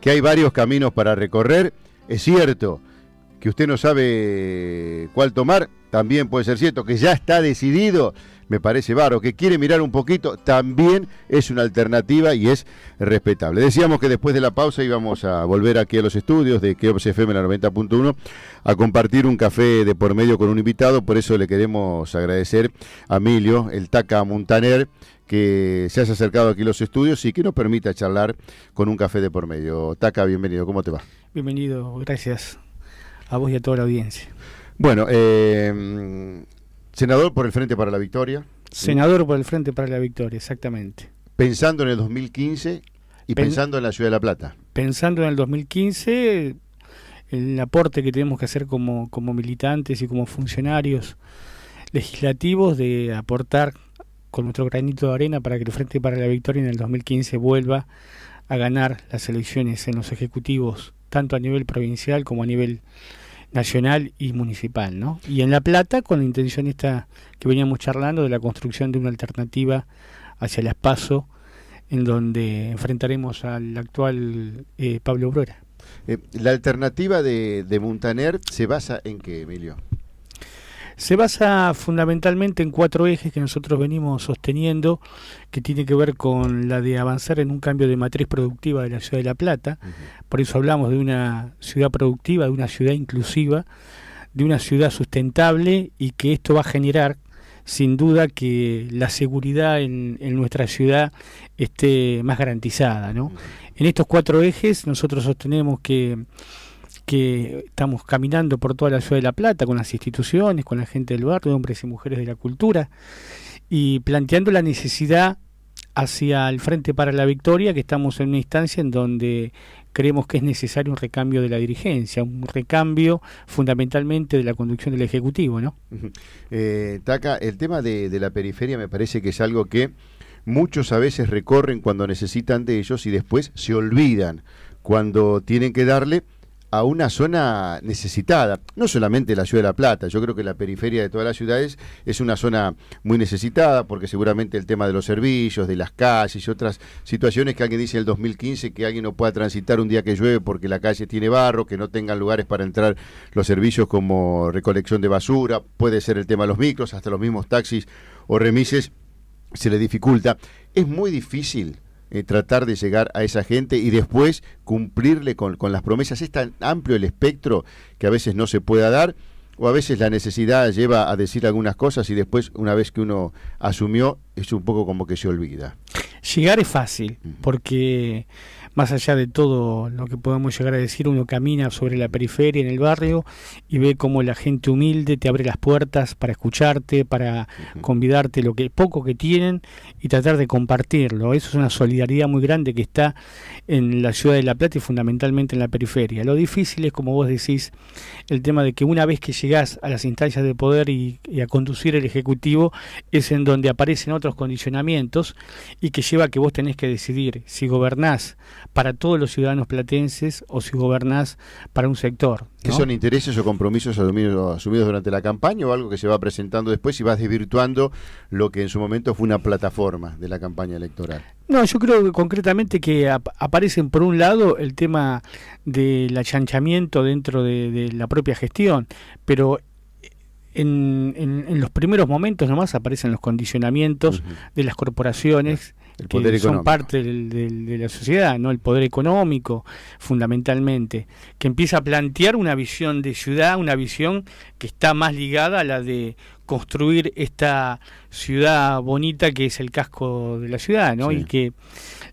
que hay varios caminos para recorrer. Es cierto que usted no sabe cuál tomar, también puede ser cierto que ya está decidido, me parece varo, que quiere mirar un poquito, también es una alternativa y es respetable. Decíamos que después de la pausa íbamos a volver aquí a los estudios de Keops FM la 90.1 a compartir un café de por medio con un invitado, por eso le queremos agradecer a Emilio, el Taca Montaner, que se haya acercado aquí a los estudios y que nos permita charlar con un café de por medio. Taca, bienvenido, ¿cómo te va? Bienvenido, gracias a vos y a toda la audiencia. Bueno, eh, senador por el Frente para la Victoria. Senador por el Frente para la Victoria, exactamente. Pensando en el 2015 y pensando en la Ciudad de La Plata. Pensando en el 2015, el aporte que tenemos que hacer como, como militantes y como funcionarios legislativos de aportar con nuestro granito de arena para que el Frente para la Victoria en el 2015 vuelva a ganar las elecciones en los ejecutivos, tanto a nivel provincial como a nivel nacional y municipal, ¿no? Y en La Plata, con la intención esta que veníamos charlando de la construcción de una alternativa hacia el espacio en donde enfrentaremos al actual eh, Pablo Obrera. Eh, la alternativa de, de Montaner se basa en qué, Emilio? Se basa fundamentalmente en cuatro ejes que nosotros venimos sosteniendo, que tiene que ver con la de avanzar en un cambio de matriz productiva de la ciudad de La Plata. Por eso hablamos de una ciudad productiva, de una ciudad inclusiva, de una ciudad sustentable y que esto va a generar sin duda que la seguridad en, nuestra ciudad esté más garantizada. En estos cuatro ejes nosotros sostenemos que que estamos caminando por toda la ciudad de La Plata con las instituciones, con la gente del barrio, hombres y mujeres de la cultura, y planteando la necesidad hacia el Frente para la Victoria, que estamos en una instancia en donde creemos que es necesario un recambio de la dirigencia, un recambio fundamentalmente de la conducción del Ejecutivo, ¿no? Eh, Taca, el tema de, de la periferia me parece que es algo que muchos a veces recorren cuando necesitan de ellos y después se olvidan cuando tienen que darle a una zona necesitada, no solamente la ciudad de La Plata, yo creo que la periferia de todas las ciudades es una zona muy necesitada porque seguramente el tema de los servicios, de las calles y otras situaciones que alguien dice en el 2015 que alguien no pueda transitar un día que llueve porque la calle tiene barro, que no tengan lugares para entrar los servicios como recolección de basura, puede ser el tema de los micros, hasta los mismos taxis o remises se le dificulta. Es muy difícil eh, tratar de llegar a esa gente y después cumplirle con, con, las promesas. Es tan amplio el espectro que a veces no se pueda dar o a veces la necesidad lleva a decir algunas cosas y después una vez que uno asumió es un poco como que se olvida. Llegar es fácil porque más allá de todo lo que podamos llegar a decir, uno camina sobre la periferia, en el barrio, y ve cómo la gente humilde te abre las puertas para escucharte, para convidarte lo que poco que tienen y tratar de compartirlo. Eso es una solidaridad muy grande que está en la ciudad de La Plata y fundamentalmente en la periferia. Lo difícil es, como vos decís, el tema de que una vez que llegás a las instancias de poder y, y a conducir el Ejecutivo, es en donde aparecen otros condicionamientos y que lleva a que vos tenés que decidir si gobernás para todos los ciudadanos platenses o si gobernás para un sector. ¿Qué son intereses o compromisos asumidos, durante la campaña o algo que se va presentando después y vas desvirtuando lo que en su momento fue una plataforma de la campaña electoral? No, yo creo que concretamente que aparecen por un lado el tema del achanchamiento dentro de, la propia gestión, pero en, los primeros momentos nomás aparecen los condicionamientos de las corporaciones el poder que son parte de la sociedad, no el poder económico fundamentalmente, que empieza a plantear una visión de ciudad, una visión que está más ligada a la de construir esta ciudad bonita que es el casco de la ciudad, ¿no? Y que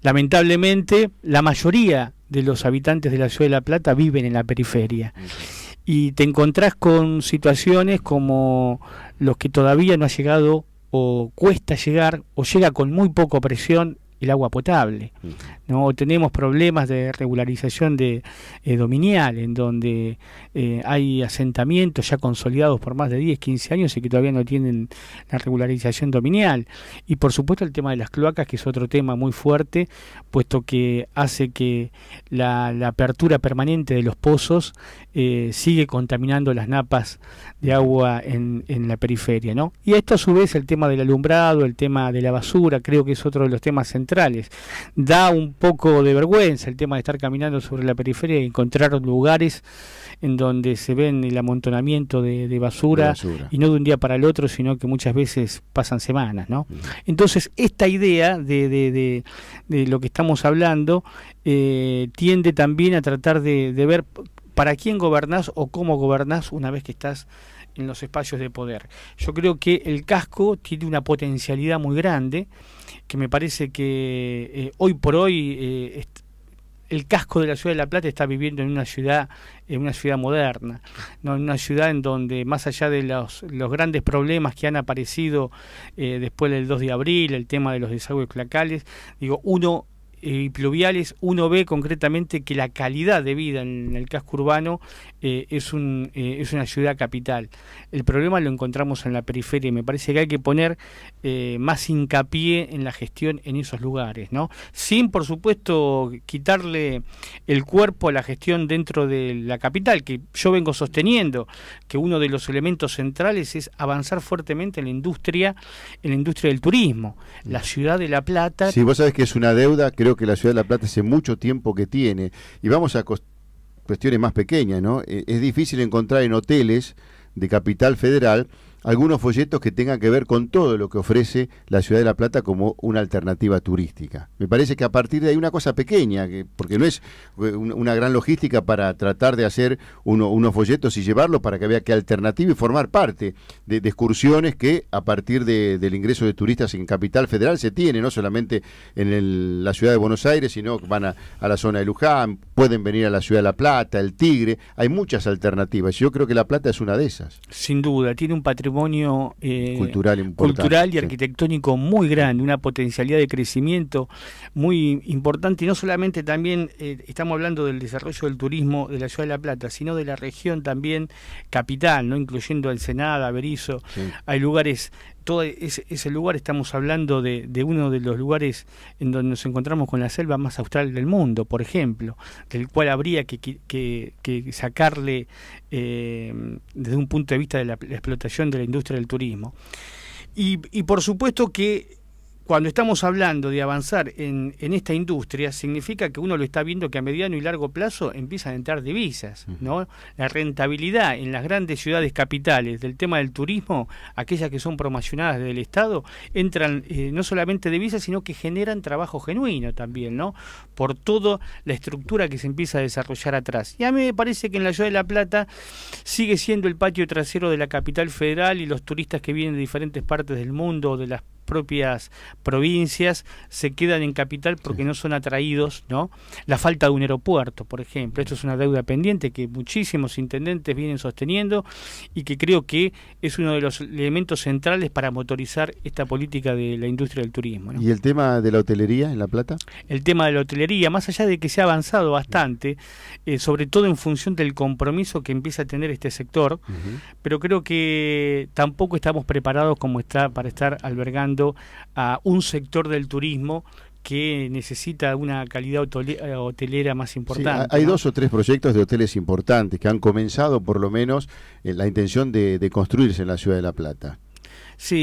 lamentablemente la mayoría de los habitantes de la ciudad de La Plata viven en la periferia. Y te encontrás con situaciones como los que todavía no ha llegado o cuesta llegar o llega con muy poca presión el agua potable. ¿no? tenemos problemas de regularización de eh, dominial, en donde eh, hay asentamientos ya consolidados por más de 10, 15 años y que todavía no tienen la regularización dominial. Y por supuesto el tema de las cloacas, que es otro tema muy fuerte, puesto que hace que la, apertura permanente de los pozos eh, sigue contaminando las napas de agua en, la periferia. ¿no? Y esto a su vez el tema del alumbrado, el tema de la basura, creo que es otro de los temas centrales Da un poco de vergüenza el tema de estar caminando sobre la periferia y encontrar lugares en donde se ven el amontonamiento de, basura, y no de un día para el otro, sino que muchas veces pasan semanas. ¿no? Entonces, esta idea de, de, lo que estamos hablando eh, tiende también a tratar de, de ver para quién gobernás o cómo gobernás una vez que estás en los espacios de poder. Yo creo que el casco tiene una potencialidad muy grande que me parece que eh, hoy por hoy eh, el casco de la ciudad de La Plata está viviendo en una ciudad, en una ciudad moderna, ¿no? en una ciudad en donde más allá de los, los grandes problemas que han aparecido eh, después del 2 de abril, el tema de los desagües clacales, digo, uno eh, y pluviales, uno ve concretamente que la calidad de vida en el casco urbano eh, es, un, eh, es una ciudad capital. El problema lo encontramos en la periferia y me parece que hay que poner más hincapié en la gestión en esos lugares, ¿no? Sin, por supuesto, quitarle el cuerpo a la gestión dentro de la capital, que yo vengo sosteniendo que uno de los elementos centrales es avanzar fuertemente en la industria, en la industria del turismo. La mm. ciudad de La Plata... Si vos sabes que es una deuda, creo que la ciudad de La Plata hace mucho tiempo que tiene. Y vamos a cuestiones más pequeñas, ¿no? E-, es difícil encontrar en hoteles de capital federal algunos folletos que tengan que ver con todo lo que ofrece la ciudad de La Plata como una alternativa turística. Me parece que a partir de ahí una cosa pequeña, que, porque no es eh, una gran logística para tratar de hacer unos folletos y llevarlos para que vea qué alternativa y formar parte de, excursiones que a partir del ingreso de turistas en Capital Federal se tiene, no solamente en la ciudad de Buenos Aires, sino que van a la zona de Luján, pueden venir a la ciudad de La Plata, el Tigre, hay muchas alternativas. Yo creo que La Plata es una de esas. Sin duda, tiene un patrimonio patrimonio eh, cultural, y arquitectónico muy grande, una potencialidad de crecimiento muy importante. Y no solamente también eh, estamos hablando del desarrollo del turismo de la ciudad de La Plata, sino de la región también capital, no incluyendo el Berizo. Hay lugares todo ese, lugar, estamos hablando de, uno de los lugares en donde nos encontramos con la selva más austral del mundo, por ejemplo, del cual habría que, sacarle eh, desde un punto de vista de la, explotación de la industria del turismo. y por supuesto que cuando estamos hablando de avanzar en, esta industria, significa que uno lo está viendo que a mediano y largo plazo empiezan a entrar divisas, ¿no? La rentabilidad en las grandes ciudades capitales del tema del turismo, aquellas que son promocionadas del Estado, entran eh, no solamente divisas, sino que generan trabajo genuino también, ¿no? Por toda la estructura que se empieza a desarrollar atrás. Y a mí me parece que en la ciudad de La Plata sigue siendo el patio trasero de la capital federal y los turistas que vienen de diferentes partes del mundo, de las propias provincias, se quedan en capital porque no son atraídos, ¿no? La falta de un aeropuerto, por ejemplo, esto es una deuda pendiente que muchísimos intendentes vienen sosteniendo y que creo que es uno de los elementos centrales para motorizar esta política de la industria del turismo. ¿Y el tema de la hotelería en La Plata? El tema de la hotelería, más allá de que se ha avanzado bastante, eh, sobre todo en función del compromiso que empieza a tener este sector, pero creo que tampoco estamos preparados como está para estar albergando a un sector del turismo que necesita una calidad hotelera más importante. hay dos o tres proyectos de hoteles importantes que han comenzado por lo menos eh, la intención de construirse en la ciudad de La Plata.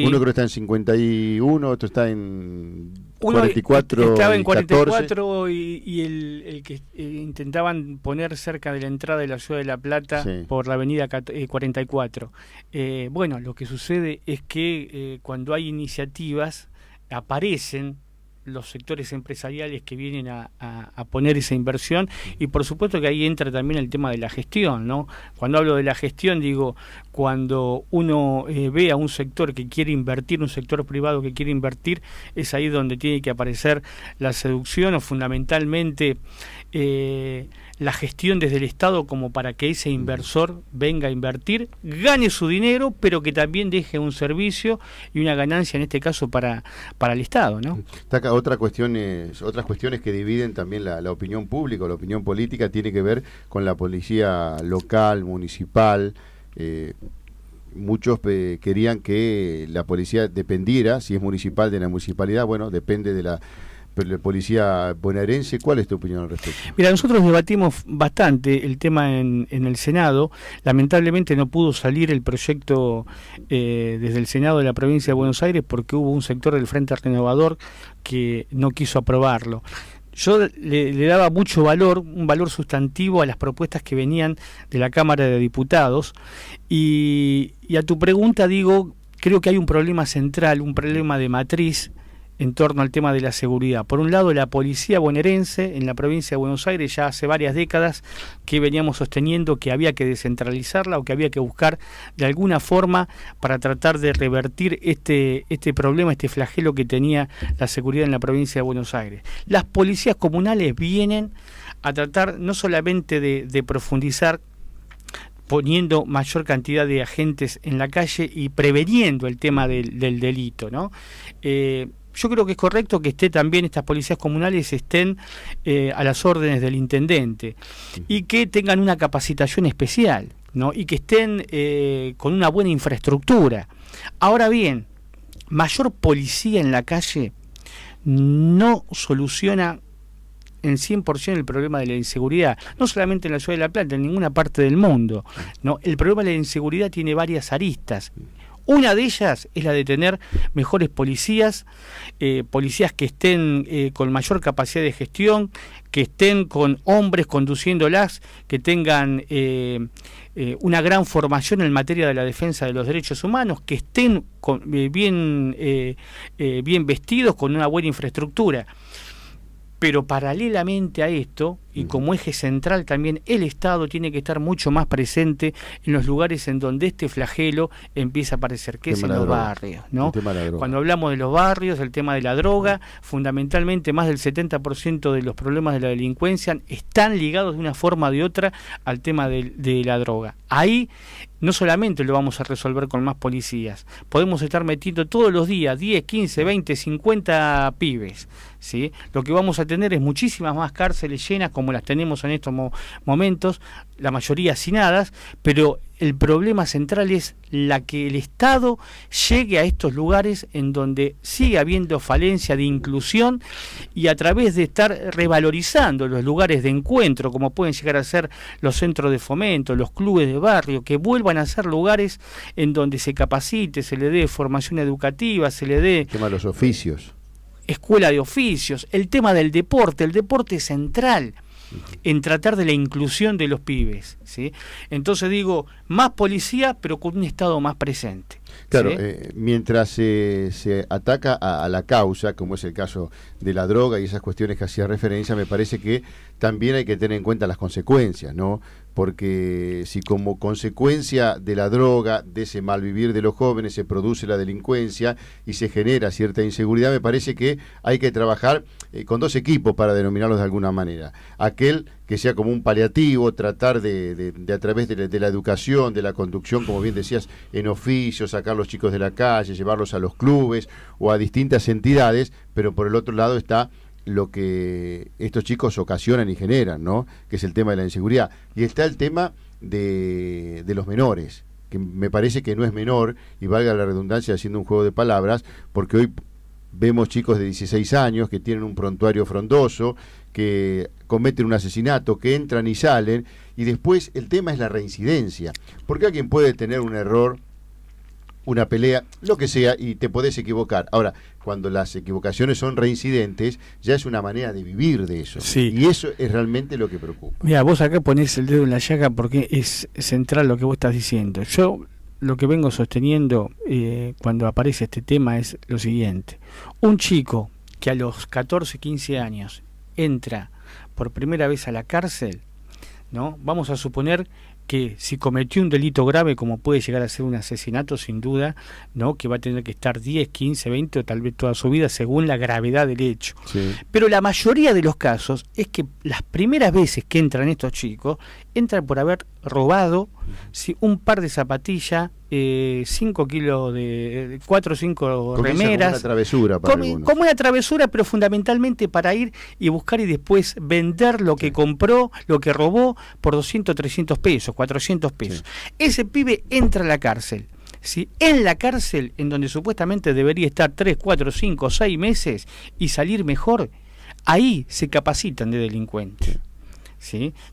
Uno creo que está en 51, otro está en 44. Estaba en 44 y, el, que eh, intentaban poner cerca de la entrada de la ciudad de La Plata por la avenida 44. Eh, eh, bueno, lo que sucede es que cuando hay iniciativas aparecen los sectores empresariales que vienen a, poner esa inversión y por supuesto que ahí entra también el tema de la gestión, ¿no? Cuando hablo de la gestión digo, cuando uno eh, ve a un sector que quiere invertir, un sector privado que quiere invertir, es ahí donde tiene que aparecer la seducción o fundamentalmente eh, la gestión desde el Estado como para que ese inversor venga a invertir, gane su dinero, pero que también deje un servicio y una ganancia, en este caso, para, para el Estado. ¿no? otra otras cuestiones que dividen también la, opinión pública o la opinión política tiene que ver con la policía local, municipal. Eh, muchos eh, querían que la policía dependiera, si es municipal, de la municipalidad. Bueno, depende de la policía bonaerense. ¿Cuál es tu opinión al respecto? Mira, nosotros debatimos bastante el tema en, el Senado. Lamentablemente no pudo salir el proyecto eh, desde el Senado de la provincia de Buenos Aires porque hubo un sector del Frente Renovador que no quiso aprobarlo yo le, daba mucho valor, un valor sustantivo a las propuestas que venían de la Cámara de Diputados. y a tu pregunta digo, creo que hay un problema central, un problema de matriz en torno al tema de la seguridad. Por un lado, la policía bonaerense en la provincia de Buenos Aires ya hace varias décadas que veníamos sosteniendo que había que descentralizarla o que había que buscar de alguna forma para tratar de revertir este, este problema, este flagelo que tenía la seguridad en la provincia de Buenos Aires. Las policías comunales vienen a tratar no solamente de, profundizar poniendo mayor cantidad de agentes en la calle y preveniendo el tema del, delito, ¿no? Eh, yo creo que es correcto que esté también estas policías comunales estén eh, a las órdenes del intendente y que tengan una capacitación especial ¿no? y que estén eh, con una buena infraestructura. Ahora bien, mayor policía en la calle no soluciona en 100% el problema de la inseguridad, no solamente en la ciudad de La Plata, en ninguna parte del mundo. ¿no? El problema de la inseguridad tiene varias aristas una de ellas es la de tener mejores policías, eh, policías que estén eh, con mayor capacidad de gestión, que estén con hombres conduciéndolas, que tengan eh, una gran formación en materia de la defensa de los derechos humanos, que estén bien, bien vestidos, con una buena infraestructura. Pero paralelamente a esto, y mm. como eje central también el Estado tiene que estar mucho más presente en los lugares en donde este flagelo empieza a aparecer, que es en los barrios. ¿no? Cuando hablamos de los barrios, el tema de la droga, fundamentalmente más del 70% de los problemas de la delincuencia están ligados de una forma u de otra al tema de, la droga. Ahí no solamente lo vamos a resolver con más policías, podemos estar metiendo todos los días 10, 15, 20, 50 pibes. ¿sí? Lo que vamos a tener es muchísimas más cárceles llenas como las tenemos en estos momentos, la mayoría hacinadas, pero el problema central es la que el Estado llegue a estos lugares en donde sigue habiendo falencia de inclusión y a través de estar revalorizando los lugares de encuentro, como pueden llegar a ser los centros de fomento, los clubes de barrio, que vuelvan a ser lugares en donde se capacite, se le dé formación educativa, se le dé... tema de los oficios. Eh, escuela de oficios, el tema del deporte, el deporte central en tratar de la inclusión de los pibes. ¿sí? Entonces digo, más policía, pero con un Estado más presente. Claro, eh, mientras se ataca a, la causa, como es el caso de la droga y esas cuestiones que hacía referencia, me parece que también hay que tener en cuenta las consecuencias, ¿no? porque si como consecuencia de la droga, de ese malvivir de los jóvenes, se produce la delincuencia y se genera cierta inseguridad, me parece que hay que trabajar eh, con dos equipos para denominarlos de alguna manera. Aquel que sea como un paliativo, tratar de, a través de la, educación, de la conducción, como bien decías, en oficio, sacar los chicos de la calle, llevarlos a los clubes o a distintas entidades, pero por el otro lado está lo que estos chicos ocasionan y generan, ¿no? Que es el tema de la inseguridad. Y está el tema de, los menores, que me parece que no es menor, y valga la redundancia haciendo un juego de palabras, porque hoy vemos chicos de 16 años que tienen un prontuario frondoso, que cometen un asesinato, que entran y salen, y después el tema es la reincidencia, porque alguien puede tener un error una pelea, lo que sea, y te podés equivocar. Ahora, cuando las equivocaciones son reincidentes, ya es una manera de vivir de eso. Sí. Y eso es realmente lo que preocupa. Mira, vos acá ponés el dedo en la llaga porque es central lo que vos estás diciendo. Yo lo que vengo sosteniendo eh, cuando aparece este tema es lo siguiente. Un chico que a los 14, 15 años entra por primera vez a la cárcel, ¿no? Vamos a suponer que si cometió un delito grave como puede llegar a ser un asesinato sin duda, ¿no? que va a tener que estar 10, 15, 20 o tal vez toda su vida según la gravedad del hecho. Pero la mayoría de los casos es que las primeras veces que entran estos chicos entran por haber robado, si un par de zapatillas, 5 eh, kilos de 4 eh, o 5 remeras. Como una travesura para como, una travesura, pero fundamentalmente para ir y buscar y después vender lo que compró, lo que robó por 200, 300 pesos, 400 pesos. Ese pibe entra a la cárcel. Si en la cárcel, en donde supuestamente debería estar 3, 4, 5, 6 meses y salir mejor, ahí se capacitan de delincuentes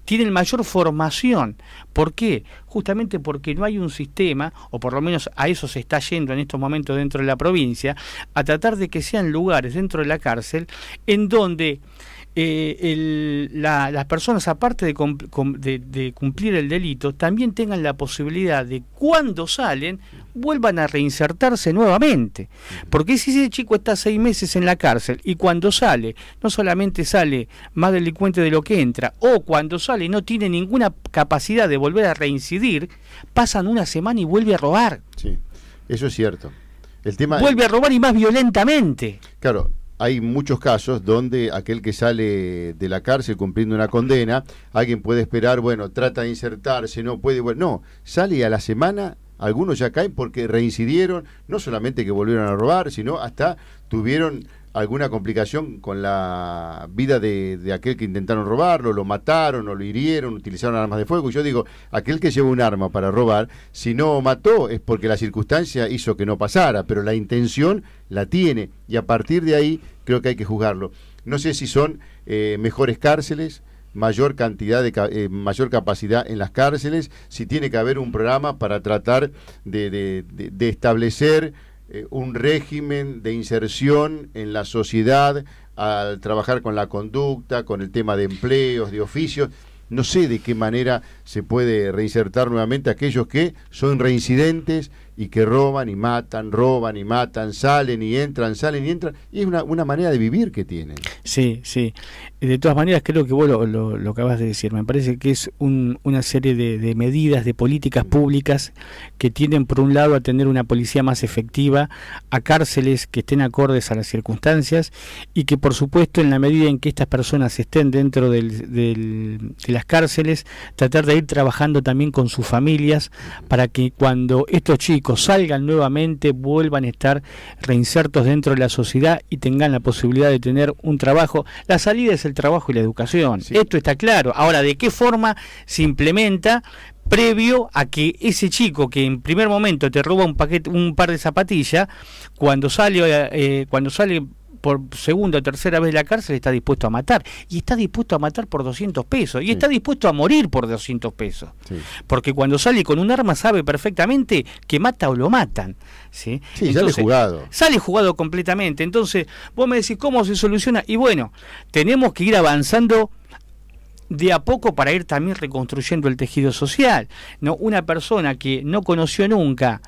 tienen mayor formación. ¿Por qué? Justamente porque no hay un sistema, o por lo menos a eso se está yendo en estos momentos dentro de la provincia, a tratar de que sean lugares dentro de la cárcel en donde eh, la, las personas, aparte de, cumplir el delito, también tengan la posibilidad de cuando salen, vuelvan a reinsertarse nuevamente. Porque si ese chico está seis meses en la cárcel y cuando sale, no solamente sale más delincuente de lo que entra, o cuando sale no tiene ninguna capacidad de volver a reincidir, pasan una semana y vuelve a robar. Sí, eso es cierto. El tema vuelve a robar y más violentamente. Claro, hay muchos casos donde aquel que sale de la cárcel cumpliendo una condena, alguien puede esperar, bueno, trata de insertarse, no puede, bueno, no, sale a la semana, algunos ya caen porque reincidieron, no solamente que volvieron a robar, sino hasta tuvieron alguna complicación con la vida de, aquel que intentaron robarlo, lo mataron o lo hirieron, utilizaron armas de fuego. yo digo, aquel que llevó un arma para robar, si no mató es porque la circunstancia hizo que no pasara, pero la intención la tiene y a partir de ahí creo que hay que juzgarlo. No sé si son eh, mejores cárceles mayor cantidad de eh, mayor capacidad en las cárceles, si tiene que haber un programa para tratar de establecer eh, un régimen de inserción en la sociedad al trabajar con la conducta, con el tema de empleos, de oficios. No sé de qué manera se puede reinsertar nuevamente aquellos que son reincidentes y que roban y matan, roban y matan, salen y entran, salen y entran. Y es una, una manera de vivir que tienen. Sí, sí. De todas maneras, creo que vos lo, lo, acabas de decir. Me parece que es un, una serie de, medidas, de políticas públicas que tienen por un lado, a tener una policía más efectiva, a cárceles que estén acordes a las circunstancias y que, por supuesto, en la medida en que estas personas estén dentro del, de las cárceles, tratar de ir trabajando también con sus familias para que cuando estos chicos salgan nuevamente vuelvan a estar reinsertos dentro de la sociedad y tengan la posibilidad de tener un trabajo. La salida es el trabajo y la educación. Esto está claro. Ahora, ¿de qué forma se implementa? previo a que ese chico que en primer momento te roba un paquete, un par de zapatillas, cuando sale, eh, cuando sale por segunda o tercera vez en la cárcel está dispuesto a matar. Y está dispuesto a matar por 200 pesos. Y está dispuesto a morir por 200 pesos. Porque cuando sale con un arma sabe perfectamente que mata o lo matan. ¿sí? sale jugado. Sale jugado completamente. Entonces, vos me decís cómo se soluciona. Y bueno, tenemos que ir avanzando de a poco para ir también reconstruyendo el tejido social. ¿no? Una persona que no conoció nunca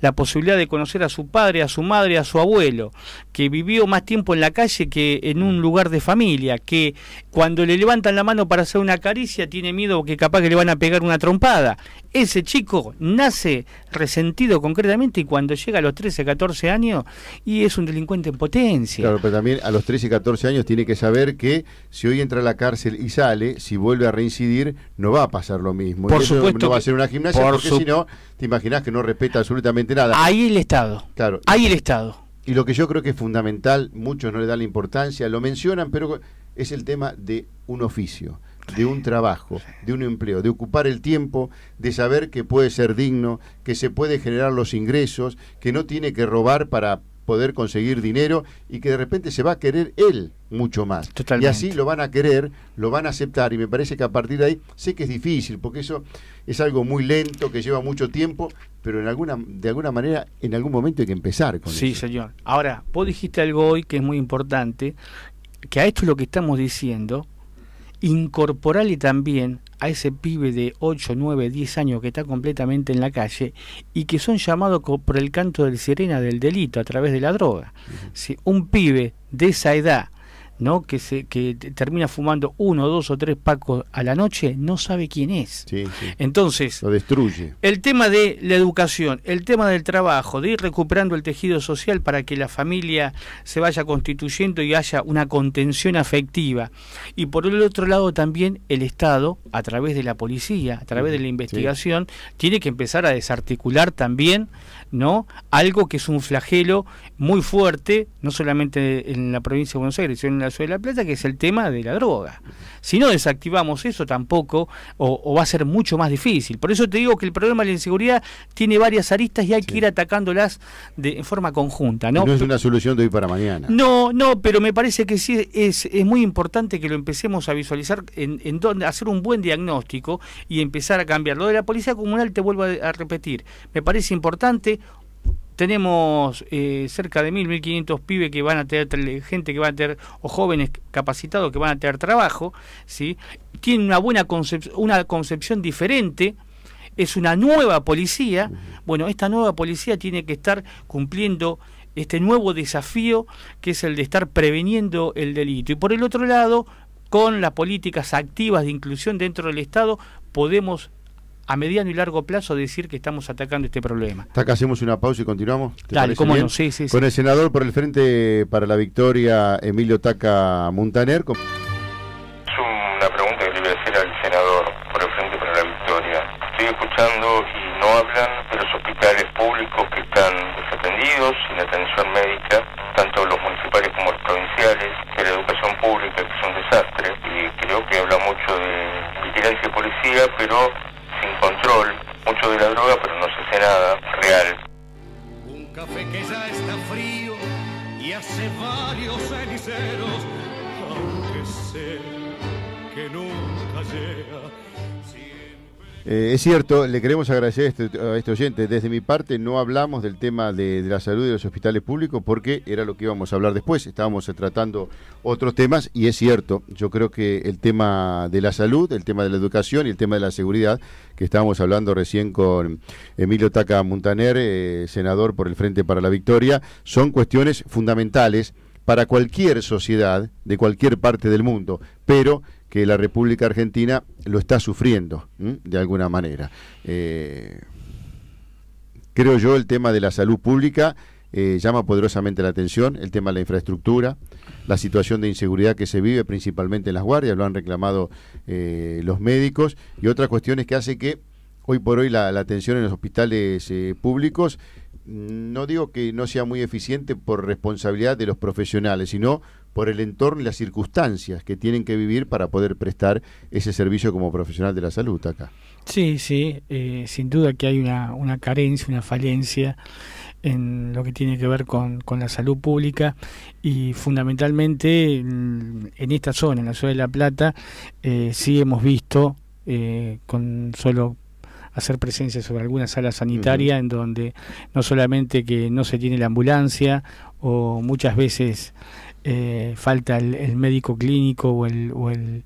la posibilidad de conocer a su padre, a su madre, a su abuelo, que vivió más tiempo en la calle que en un lugar de familia, que cuando le levantan la mano para hacer una caricia tiene miedo que capaz que le van a pegar una trompada. Ese chico nace resentido concretamente y cuando llega a los 13, 14 años y es un delincuente en potencia. Claro, pero también a los 13, 14 años tiene que saber que si hoy entra a la cárcel y sale, si vuelve a reincidir, no va a pasar lo mismo. Por supuesto. No va a ser una gimnasia porque si no, te imaginas que no respeta absolutamente nada. Ahí el Estado. Claro. Ahí el Estado. Y lo que yo creo que es fundamental, muchos no le dan la importancia, lo mencionan, pero es el tema de un oficio de un trabajo, de un empleo, de ocupar el tiempo, de saber que puede ser digno, que se puede generar los ingresos, que no tiene que robar para poder conseguir dinero y que de repente se va a querer él mucho más. Y así lo van a querer, lo van a aceptar y me parece que a partir de ahí sé que es difícil porque eso es algo muy lento que lleva mucho tiempo, pero en alguna de alguna manera en algún momento hay que empezar con sí, eso. Sí, señor. Ahora, vos dijiste algo hoy que es muy importante, que a esto es lo que estamos diciendo incorporale también a ese pibe de 8, 9, 10 años que está completamente en la calle y que son llamados por el canto del sirena del delito a través de la droga. Si un pibe de esa edad ¿no? Que, se, que termina fumando uno, dos o tres pacos a la noche, no sabe quién es. Entonces, lo destruye. El tema de la educación, el tema del trabajo, de ir recuperando el tejido social para que la familia se vaya constituyendo y haya una contención afectiva. Y por el otro lado también el Estado, a través de la policía, a través de la investigación, tiene que empezar a desarticular también ¿no? Algo que es un flagelo muy fuerte, no solamente en la provincia de Buenos Aires, sino en la ciudad de La Plata, que es el tema de la droga. Si no desactivamos eso tampoco, o, va a ser mucho más difícil. Por eso te digo que el problema de la inseguridad tiene varias aristas y hay que ir atacándolas de, en forma conjunta, ¿no? es una solución de hoy para mañana. No, no, pero me parece que sí es, es muy importante que lo empecemos a visualizar, en, en donde, hacer un buen diagnóstico y empezar a cambiarlo, de la policía comunal, te vuelvo a repetir, me parece importante tenemos eh, cerca de 1.000, 1.500 pibes que van a tener, gente que van a tener, o jóvenes capacitados que van a tener trabajo, ¿sí? tiene una buena una concepción diferente, es una nueva policía. Bueno, esta nueva policía tiene que estar cumpliendo este nuevo desafío que es el de estar preveniendo el delito. Y por el otro lado, con las políticas activas de inclusión dentro del Estado, podemos a mediano y largo plazo decir que estamos atacando este problema. Taca, hacemos una pausa y continuamos. Dale, cómo Con el senador por el Frente para la Victoria, Emilio Taca Montaner. Eh, es cierto, le queremos agradecer este, a este, oyente. Desde mi parte no hablamos del tema de, la salud de los hospitales públicos porque era lo que íbamos a hablar después. Estábamos eh, tratando otros temas y es cierto, yo creo que el tema de la salud, el tema de la educación y el tema de la seguridad, que estábamos hablando recién con Emilio Taca Montaner, eh, senador por el Frente para la Victoria, son cuestiones fundamentales para cualquier sociedad de cualquier parte del mundo, pero que la República Argentina lo está sufriendo de alguna manera. Eh, creo yo el tema de la salud pública eh, llama poderosamente la atención, el tema de la infraestructura, la situación de inseguridad que se vive principalmente en las guardias, lo han reclamado eh, los médicos, y otras cuestiones que hace que hoy por hoy la, la atención en los hospitales públicos mm, no digo que no sea muy eficiente por responsabilidad de los profesionales, sino por el entorno y las circunstancias que tienen que vivir para poder prestar ese servicio como profesional de la salud acá. Sí, sí, eh, sin duda que hay una, carencia, una falencia en lo que tiene que ver con, la salud pública y fundamentalmente mm, en, esta zona, en la ciudad de La Plata, eh, sí hemos visto eh, con solo hacer presencia sobre alguna sala sanitaria en donde no solamente que no se tiene la ambulancia o muchas veces eh, falta el, médico clínico o el, o el,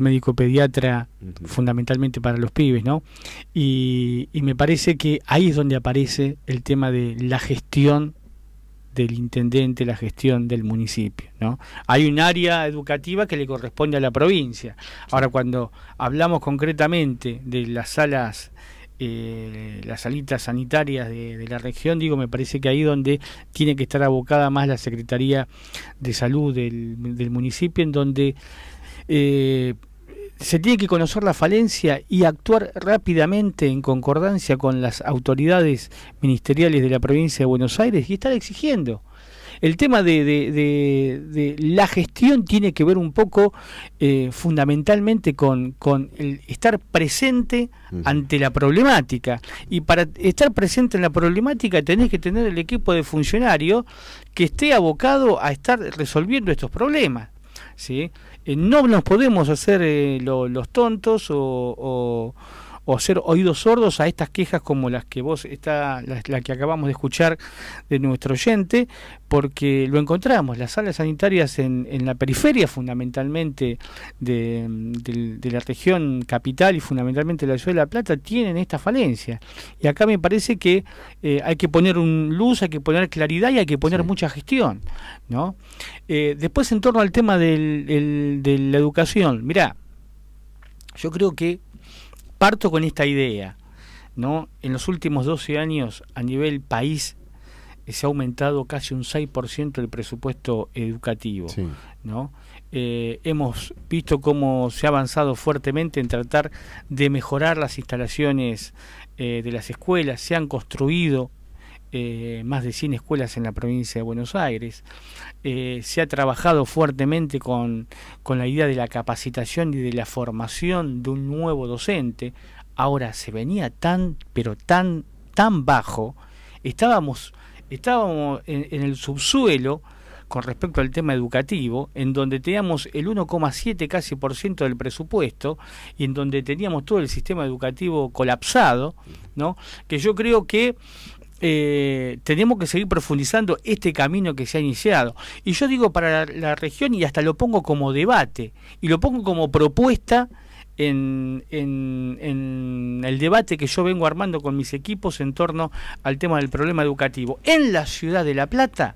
médico pediatra fundamentalmente para los pibes, ¿no? y me parece que ahí es donde aparece el tema de la gestión del intendente la gestión del municipio. ¿no? Hay un área educativa que le corresponde a la provincia. Ahora, cuando hablamos concretamente de las salas, eh, las salitas sanitarias de, la región, digo, me parece que ahí donde tiene que estar abocada más la Secretaría de Salud del, municipio, en donde... Eh, se tiene que conocer la falencia y actuar rápidamente en concordancia con las autoridades ministeriales de la provincia de Buenos Aires y estar exigiendo. El tema de, la gestión tiene que ver un poco eh, fundamentalmente con, estar presente ante la problemática. Y para estar presente en la problemática tenés que tener el equipo de funcionarios que esté abocado a estar resolviendo estos problemas. ¿sí? Eh, no nos podemos hacer eh, los tontos o, o, o ser oídos sordos a estas quejas como las que vos, está la, que acabamos de escuchar de nuestro oyente, porque lo encontramos, las salas sanitarias en, la periferia fundamentalmente de, la región capital y fundamentalmente de la ciudad de La Plata tienen esta falencia. Y acá me parece que eh, hay que poner un luz, hay que poner claridad y hay que poner mucha gestión. ¿no? Eh, después en torno al tema de la educación, mirá, yo creo que Parto con esta idea. ¿no? En los últimos 12 años, a nivel país, eh, se ha aumentado casi un 6% el presupuesto educativo. ¿no? Eh, hemos visto cómo se ha avanzado fuertemente en tratar de mejorar las instalaciones eh, de las escuelas, se han construido eh, más de 100 escuelas en la provincia de Buenos Aires. Eh, se ha trabajado fuertemente con, la idea de la capacitación y de la formación de un nuevo docente. Ahora se venía tan, pero tan, tan bajo. Estábamos, estábamos en, el subsuelo con respecto al tema educativo, en donde teníamos el 1,7 casi por ciento del presupuesto y en donde teníamos todo el sistema educativo colapsado, ¿no? Que yo creo que eh, tenemos que seguir profundizando este camino que se ha iniciado. Y yo digo para la, región y hasta lo pongo como debate y lo pongo como propuesta en, en, el debate que yo vengo armando con mis equipos en torno al tema del problema educativo. En la ciudad de La Plata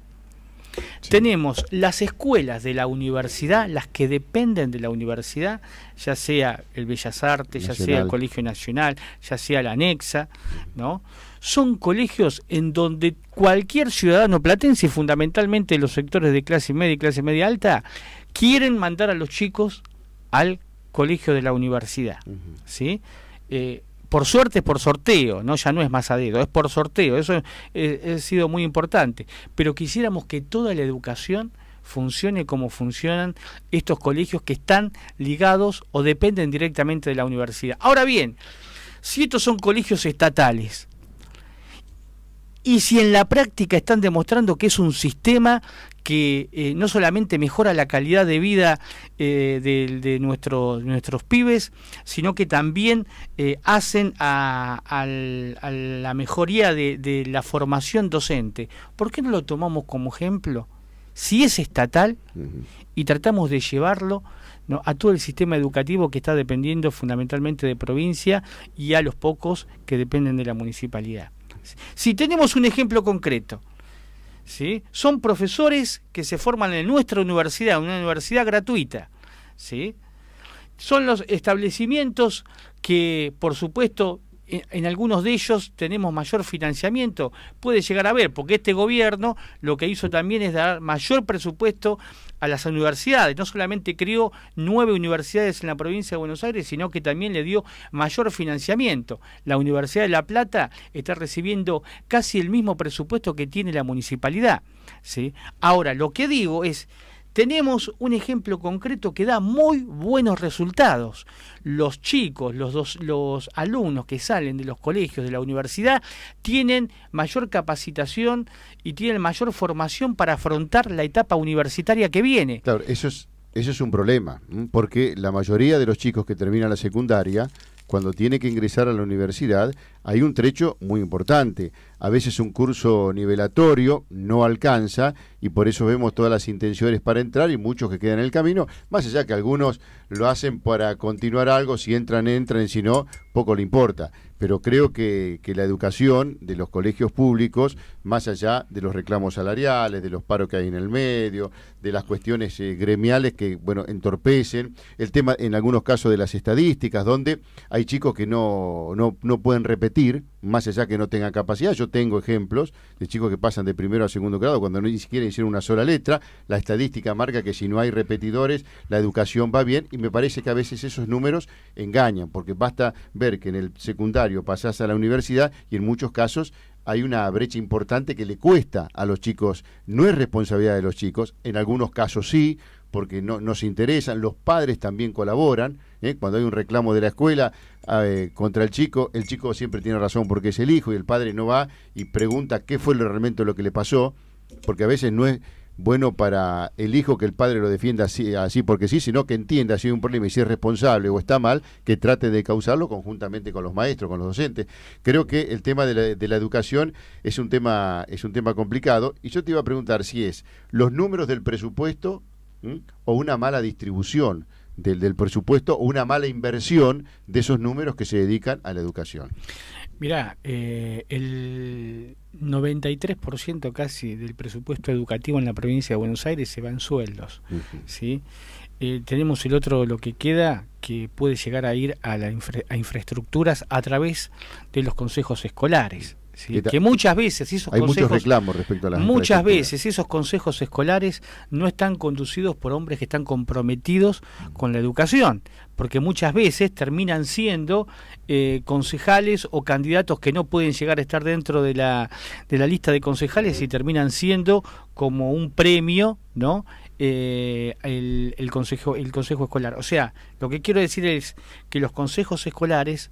tenemos las escuelas de la universidad, las que dependen de la universidad, ya sea el Bellas Artes, ya sea el Colegio Nacional, ya sea la Anexa, ¿no? son colegios en donde cualquier ciudadano platense, fundamentalmente los sectores de clase media y clase media alta, quieren mandar a los chicos al colegio de la universidad. ¿sí? Eh, por suerte es por sorteo, ¿no? ya no es más a dedo, es por sorteo, eso eh, ha sido muy importante. Pero quisiéramos que toda la educación funcione como funcionan estos colegios que están ligados o dependen directamente de la universidad. Ahora bien, si estos son colegios estatales, y si en la práctica están demostrando que es un sistema que eh, no solamente mejora la calidad de vida eh, de, nuestros pibes, sino que también eh, hacen a, la mejoría de, la formación docente. ¿Por qué no lo tomamos como ejemplo? Si es estatal y tratamos de llevarlo a todo el sistema educativo que está dependiendo fundamentalmente de provincia y a los pocos que dependen de la municipalidad. Si tenemos un ejemplo concreto, ¿sí? son profesores que se forman en nuestra universidad, una universidad gratuita. Son los establecimientos que, por supuesto, en, algunos de ellos tenemos mayor financiamiento, puede llegar a ver, porque este gobierno lo que hizo también es dar mayor presupuesto a las universidades. No solamente creó nueve universidades en la provincia de Buenos Aires, sino que también le dio mayor financiamiento. La Universidad de La Plata está recibiendo casi el mismo presupuesto que tiene la municipalidad. ¿sí? Ahora, lo que digo es tenemos un ejemplo concreto que da muy buenos resultados. Los chicos, los, dos, los alumnos que salen de los colegios, de la universidad, tienen mayor capacitación y tienen mayor formación para afrontar la etapa universitaria que viene. Claro, eso es, eso es un problema, porque la mayoría de los chicos que terminan la secundaria cuando tiene que ingresar a la universidad, hay un trecho muy importante. A veces un curso nivelatorio no alcanza y por eso vemos todas las intenciones para entrar y muchos que quedan en el camino, más allá que algunos lo hacen para continuar algo, si entran, entran, si no, poco le importa pero creo que, la educación de los colegios públicos, más allá de los reclamos salariales, de los paros que hay en el medio, de las cuestiones eh, gremiales que, bueno, entorpecen, el tema en algunos casos de las estadísticas, donde hay chicos que no, no, no pueden repetir, más allá que no tengan capacidad. Yo tengo ejemplos de chicos que pasan de primero a segundo grado cuando ni siquiera hicieron una sola letra. La estadística marca que si no hay repetidores, la educación va bien y me parece que a veces esos números engañan, porque basta ver que en el secundario pasás a la universidad y en muchos casos hay una brecha importante que le cuesta a los chicos. No es responsabilidad de los chicos, en algunos casos sí, porque no, no se interesan, los padres también colaboran ¿eh? cuando hay un reclamo de la escuela eh, contra el chico, el chico siempre tiene razón porque es el hijo y el padre no va y pregunta qué fue realmente lo que le pasó, porque a veces no es bueno para el hijo que el padre lo defienda así, porque sí, sino que entienda si hay un problema y si es responsable o está mal, que trate de causarlo conjuntamente con los maestros, con los docentes. Creo que el tema de la, educación es un tema es un tema complicado y yo te iba a preguntar si es los números del presupuesto o una mala distribución del, presupuesto una mala inversión de esos números que se dedican a la educación. Mirá, eh, el 93% casi del presupuesto educativo en la provincia de Buenos Aires se va en sueldos. ¿sí? Eh, tenemos el otro, lo que queda, que puede llegar a ir a, la a infraestructuras a través de los consejos escolares que muchas veces esos hay consejos, muchos reclamos respecto a muchas veces esos consejos escolares no están conducidos por hombres que están comprometidos con la educación, porque muchas veces terminan siendo eh, concejales o candidatos que no pueden llegar a estar dentro de la, de la lista de concejales y terminan siendo como un premio, ¿no? Eh, el, el, consejo, el consejo escolar. O sea, lo que quiero decir es que los consejos escolares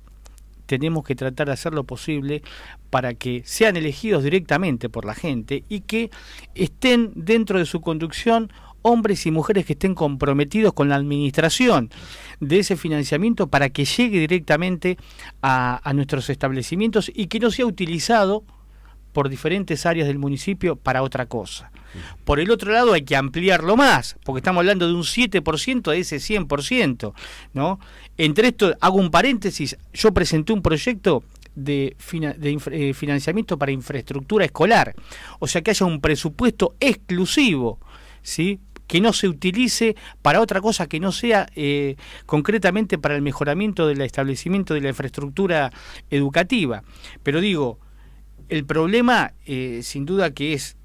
tenemos que tratar de hacer lo posible para que sean elegidos directamente por la gente y que estén dentro de su conducción hombres y mujeres que estén comprometidos con la administración de ese financiamiento para que llegue directamente a, nuestros establecimientos y que no sea utilizado por diferentes áreas del municipio para otra cosa. Por el otro lado hay que ampliarlo más, porque estamos hablando de un 7% a ese 100%, ¿no? Entre esto, hago un paréntesis, yo presenté un proyecto de, eh, financiamiento para infraestructura escolar, o sea que haya un presupuesto exclusivo, ¿sí? que no se utilice para otra cosa que no sea eh, concretamente para el mejoramiento del establecimiento de la infraestructura educativa. Pero digo, el problema eh, sin duda que es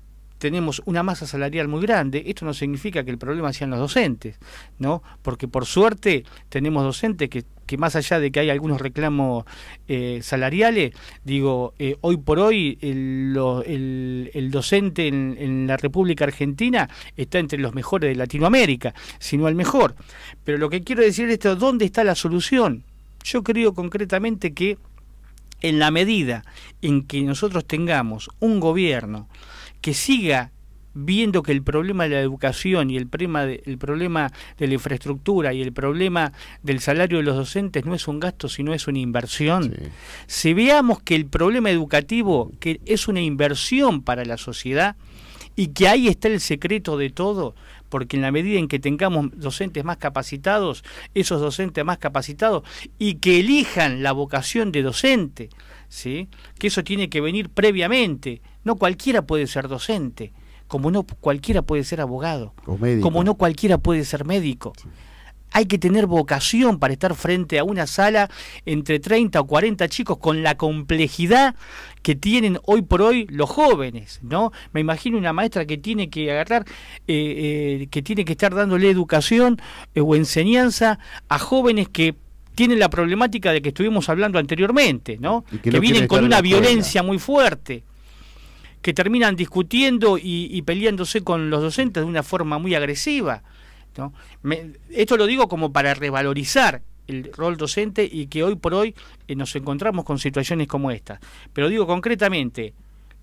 tenemos una masa salarial muy grande, esto no significa que el problema sean los docentes, ¿no? Porque por suerte tenemos docentes que, más allá de que hay algunos reclamos eh, salariales, digo, eh, hoy por hoy el, docente en, en, la República Argentina está entre los mejores de Latinoamérica, sino no el mejor. Pero lo que quiero decir es esto, ¿dónde está la solución? Yo creo concretamente que en la medida en que nosotros tengamos un gobierno que siga viendo que el problema de la educación y el problema de, la infraestructura y el problema del salario de los docentes no es un gasto, sino es una inversión. Si veamos que el problema educativo que es una inversión para la sociedad y que ahí está el secreto de todo, porque en la medida en que tengamos docentes más capacitados, esos docentes más capacitados y que elijan la vocación de docente, ¿sí? Que eso tiene que venir previamente no cualquiera puede ser docente, como no cualquiera puede ser abogado, como no cualquiera puede ser médico. Hay que tener vocación para estar frente a una sala entre 30 o 40 chicos con la complejidad que tienen hoy por hoy los jóvenes, ¿no? Me imagino una maestra que tiene que agarrar, eh, eh, que tiene que estar dándole educación eh, o enseñanza a jóvenes que tienen la problemática de que estuvimos hablando anteriormente, ¿no? que, vienen con una violencia muy fuerte que terminan discutiendo y, peleándose con los docentes de una forma muy agresiva. ¿no? esto lo digo como para revalorizar el rol docente y que hoy por hoy eh, nos encontramos con situaciones como esta. Pero digo concretamente,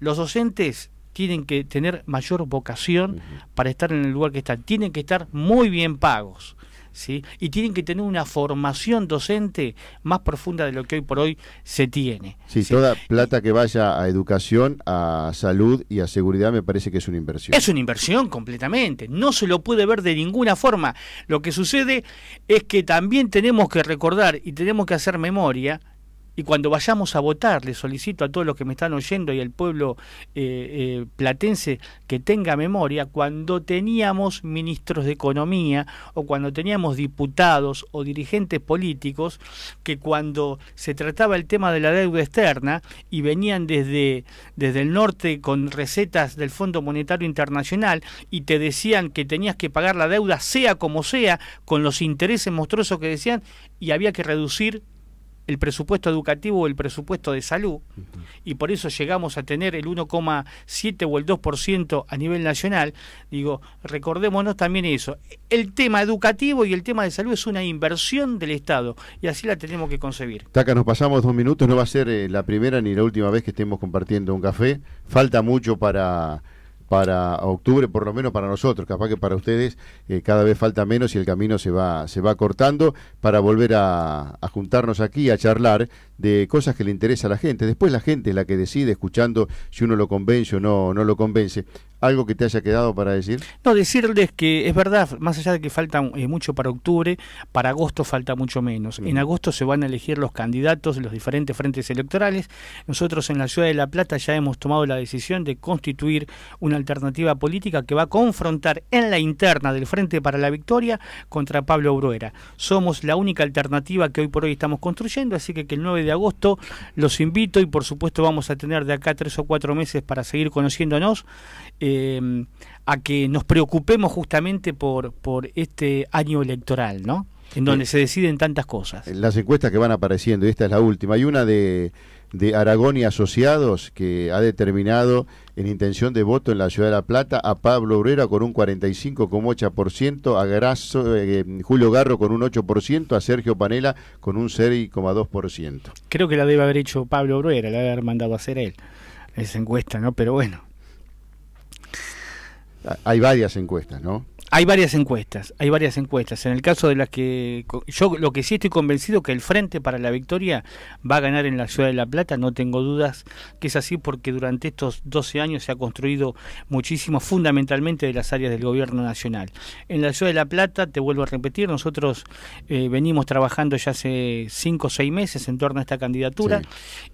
los docentes tienen que tener mayor vocación para estar en el lugar que están, tienen que estar muy bien pagos. ¿sí? y tienen que tener una formación docente más profunda de lo que hoy por hoy se tiene. Sí, toda plata que vaya a educación, a salud y a seguridad me parece que es una inversión. Es una inversión completamente, no se lo puede ver de ninguna forma. Lo que sucede es que también tenemos que recordar y tenemos que hacer memoria y cuando vayamos a votar, le solicito a todos los que me están oyendo y al pueblo eh, eh, platense que tenga memoria, cuando teníamos ministros de economía o cuando teníamos diputados o dirigentes políticos, que cuando se trataba el tema de la deuda externa y venían desde, desde el norte con recetas del Fondo Monetario Internacional y te decían que tenías que pagar la deuda sea como sea, con los intereses monstruosos que decían, y había que reducir el presupuesto educativo o el presupuesto de salud, y por eso llegamos a tener el 1,7 o el 2% a nivel nacional, digo, recordémonos también eso. El tema educativo y el tema de salud es una inversión del Estado, y así la tenemos que concebir. Taca, nos pasamos dos minutos, no va a ser eh, la primera ni la última vez que estemos compartiendo un café, falta mucho para para octubre, por lo menos para nosotros, capaz que para ustedes eh, cada vez falta menos y el camino se va, se va cortando para volver a, a juntarnos aquí a charlar de cosas que le interesa a la gente. Después la gente es la que decide, escuchando si uno lo convence o no, no lo convence. ¿Algo que te haya quedado para decir? No, decirles que es verdad, más allá de que falta eh, mucho para octubre, para agosto falta mucho menos. En agosto se van a elegir los candidatos de los diferentes frentes electorales. Nosotros en la ciudad de La Plata ya hemos tomado la decisión de constituir una alternativa política que va a confrontar en la interna del Frente para la Victoria contra Pablo Bruera. Somos la única alternativa que hoy por hoy estamos construyendo, así que que el 9 de agosto. Los invito y por supuesto vamos a tener de acá tres o cuatro meses para seguir conociéndonos, eh, a que nos preocupemos justamente por, por este año electoral, ¿no? En donde se deciden tantas cosas. Las encuestas que van apareciendo, y esta es la última, hay una de de Aragón y Asociados, que ha determinado en intención de voto en la ciudad de La Plata a Pablo Obrera con un 45,8%, a eh, eh, Julio Garro con un 8%, a Sergio Panela con un 6,2%. Creo que la debe haber hecho Pablo Obrera, la debe haber mandado a hacer él, esa encuesta, ¿no? Pero bueno. Hay varias encuestas, ¿no? Hay varias encuestas, hay varias encuestas. En el caso de las que yo lo que sí estoy convencido que el Frente para la Victoria va a ganar en la ciudad de La Plata, no tengo dudas que es así porque durante estos 12 años se ha construido muchísimo fundamentalmente de las áreas del gobierno nacional. En la ciudad de La Plata, te vuelvo a repetir, nosotros eh, venimos trabajando ya hace 5 o 6 meses en torno a esta candidatura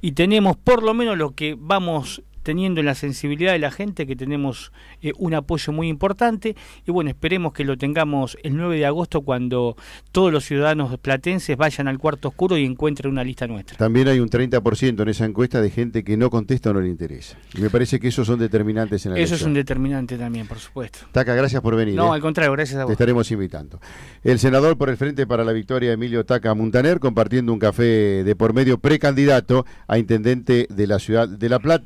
y tenemos por lo menos lo que vamos teniendo en la sensibilidad de la gente, que tenemos eh, un apoyo muy importante. Y bueno, esperemos que lo tengamos el 9 de agosto cuando todos los ciudadanos platenses vayan al cuarto oscuro y encuentren una lista nuestra. También hay un 30% en esa encuesta de gente que no contesta o no le interesa. Y me parece que esos son determinantes en la Eso es un determinante también, por supuesto. Taca, gracias por venir. No, ¿eh? al contrario, gracias a vos. Te estaremos invitando. El senador por el Frente para la Victoria, Emilio Taca Muntaner, compartiendo un café de por medio precandidato a intendente de la ciudad de La Plata.